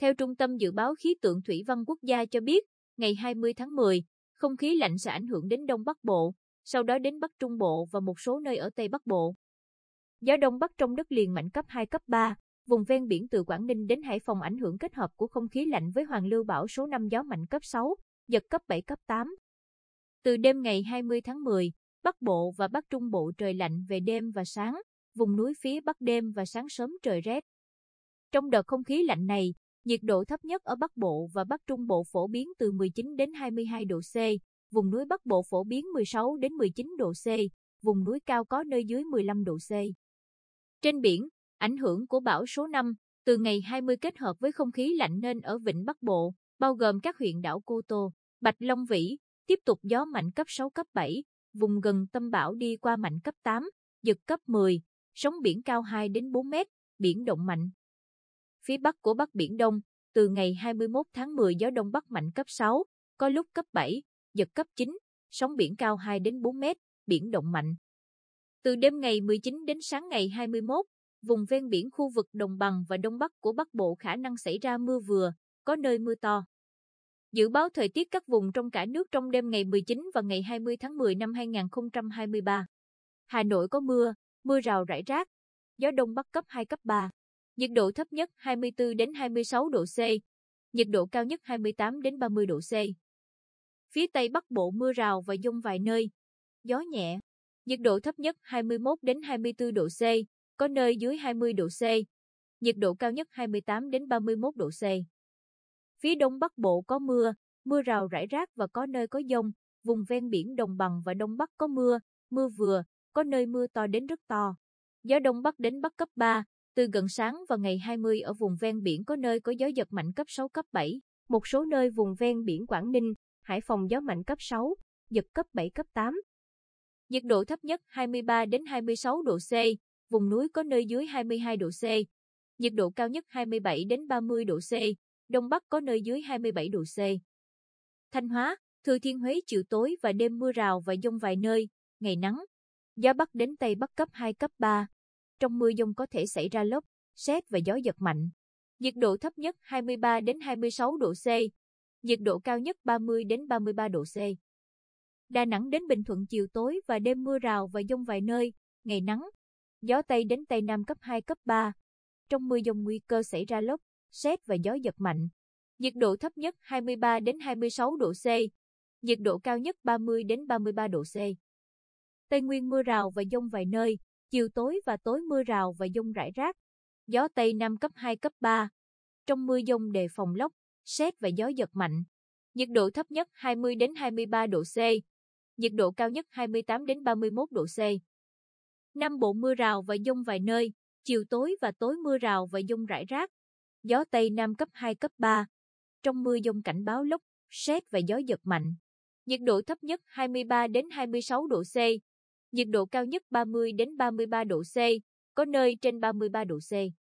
Theo Trung tâm Dự báo Khí tượng Thủy văn Quốc gia cho biết, ngày 20 tháng 10, không khí lạnh sẽ ảnh hưởng đến Đông Bắc Bộ, sau đó đến Bắc Trung Bộ và một số nơi ở Tây Bắc Bộ. Gió Đông Bắc trong đất liền mạnh cấp 2, cấp 3, vùng ven biển từ Quảng Ninh đến Hải Phòng ảnh hưởng kết hợp của không khí lạnh với hoàn lưu bão số 5 gió mạnh cấp 6, giật cấp 7, cấp 8. Từ đêm ngày 20 tháng 10, Bắc Bộ và Bắc Trung Bộ trời lạnh về đêm và sáng, vùng núi phía Bắc đêm và sáng sớm trời rét. Trong đợt không khí lạnh này, Nhiệt độ thấp nhất ở Bắc Bộ và Bắc Trung Bộ phổ biến từ 19 đến 22 độ C, vùng núi Bắc Bộ phổ biến 16 đến 19 độ C, vùng núi cao có nơi dưới 15 độ C. Trên biển, ảnh hưởng của bão số 5 từ ngày 20 kết hợp với không khí lạnh nên ở vịnh Bắc Bộ, bao gồm các huyện đảo Cô Tô, Bạch Long Vĩ, tiếp tục gió mạnh cấp 6 cấp 7, vùng gần tâm bão đi qua mạnh cấp 8, giật cấp 10, sóng biển cao 2 đến 4 mét, biển động mạnh phía bắc của Bắc Biển Đông, từ ngày 21 tháng 10 gió Đông Bắc mạnh cấp 6, có lúc cấp 7, giật cấp 9, sóng biển cao 2 đến 4 mét, biển động mạnh. Từ đêm ngày 19 đến sáng ngày 21, vùng ven biển khu vực đồng bằng và đông bắc của Bắc Bộ khả năng xảy ra mưa vừa, có nơi mưa to. Dự báo thời tiết các vùng trong cả nước trong đêm ngày 19 và ngày 20 tháng 10 năm 2023. Hà Nội có mưa, mưa rào rải rác, gió đông bắc cấp 2 cấp 3 nhiệt độ thấp nhất 24 đến 26 độ C, nhiệt độ cao nhất 28 đến 30 độ C. Phía Tây Bắc Bộ mưa rào và dông vài nơi, gió nhẹ, nhiệt độ thấp nhất 21 đến 24 độ C, có nơi dưới 20 độ C, nhiệt độ cao nhất 28 đến 31 độ C. Phía Đông Bắc Bộ có mưa, mưa rào rải rác và có nơi có dông, vùng ven biển đồng bằng và Đông Bắc có mưa, mưa vừa, có nơi mưa to đến rất to. Gió Đông Bắc đến Bắc cấp 3, từ gần sáng và ngày 20 ở vùng ven biển có nơi có gió giật mạnh cấp 6 cấp 7, một số nơi vùng ven biển Quảng Ninh, Hải Phòng gió mạnh cấp 6, giật cấp 7 cấp 8. Nhiệt độ thấp nhất 23 đến 26 độ C, vùng núi có nơi dưới 22 độ C. Nhiệt độ cao nhất 27 đến 30 độ C, đông bắc có nơi dưới 27 độ C. Thanh Hóa, Thừa Thiên Huế chiều tối và đêm mưa rào và dông vài nơi, ngày nắng. Gió bắc đến tây bắc cấp 2 cấp 3 trong mưa dông có thể xảy ra lốc, xét và gió giật mạnh. Nhiệt độ thấp nhất 23 đến 26 độ C, nhiệt độ cao nhất 30 đến 33 độ C. Đà Nẵng đến Bình Thuận chiều tối và đêm mưa rào và dông vài nơi, ngày nắng, gió Tây đến Tây Nam cấp 2, cấp 3. Trong mưa dông nguy cơ xảy ra lốc, xét và gió giật mạnh. Nhiệt độ thấp nhất 23 đến 26 độ C, nhiệt độ cao nhất 30 đến 33 độ C. Tây Nguyên mưa rào và dông vài nơi, chiều tối và tối mưa rào và dông rải rác, gió Tây Nam cấp 2 cấp 3. Trong mưa dông đề phòng lốc, xét và gió giật mạnh. Nhiệt độ thấp nhất 20 đến 23 độ C, nhiệt độ cao nhất 28 đến 31 độ C. Nam Bộ mưa rào và dông vài nơi, chiều tối và tối mưa rào và dông rải rác, gió Tây Nam cấp 2 cấp 3. Trong mưa dông cảnh báo lốc, xét và gió giật mạnh. Nhiệt độ thấp nhất 23 đến 26 độ C, nhiệt độ cao nhất 30 đến 33 độ C, có nơi trên 33 độ C.